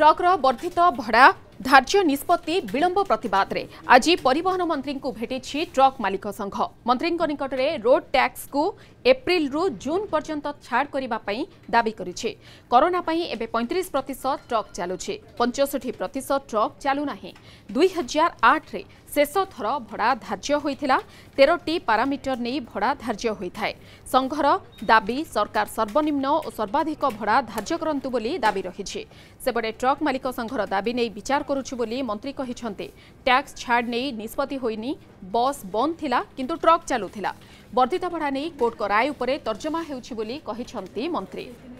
truck वर्धित भड़ा धार्ज निष्पत्ति विलंब प्रतवाद आज पर मंत्री को भेटी ट्रक मालिक संघ मंत्री निकट में रोड टैक्स को एप्रिल रु जून पर्यंत छाड़ करने दावी करोना पैंतीस प्रतिशत ट्रक चलु पंचष्टि प्रतिशत ट्रक चलुना दुई हजार आठ ଶେଷ ଥର ଭଡ଼ା ଧାର୍ଯ୍ୟ ହୋଇଥିଲା ତେରଟି ପାରାମିଟର ନେଇ ଭଡ଼ା ଧାର୍ଯ୍ୟ ହୋଇଥାଏ ସଂଘର ଦାବି ସରକାର ସର୍ବନିମ୍ନ ଓ ସର୍ବାଧିକ ଭଡ଼ା ଧାର୍ଯ୍ୟ କରନ୍ତୁ ବୋଲି ଦାବି ରହିଛି ସେପଟେ ଟ୍ରକ୍ ମାଲିକ ସଂଘର ଦାବି ନେଇ ବିଚାର କରୁଛି ବୋଲି ମନ୍ତ୍ରୀ କହିଛନ୍ତି ଟ୍ୟାକ୍ସ ଛାଡ଼ ନେଇ ନିଷ୍ପତ୍ତି ହୋଇନି ବସ୍ ବନ୍ଦ ଥିଲା କିନ୍ତୁ ଟ୍ରକ୍ ଚାଲୁଥିଲା ବର୍ଦ୍ଧିତ ଭଡ଼ା ନେଇ କୋର୍ଟଙ୍କ ରାୟ ଉପରେ ତର୍ଜମା ହେଉଛି ବୋଲି କହିଛନ୍ତି ମନ୍ତ୍ରୀ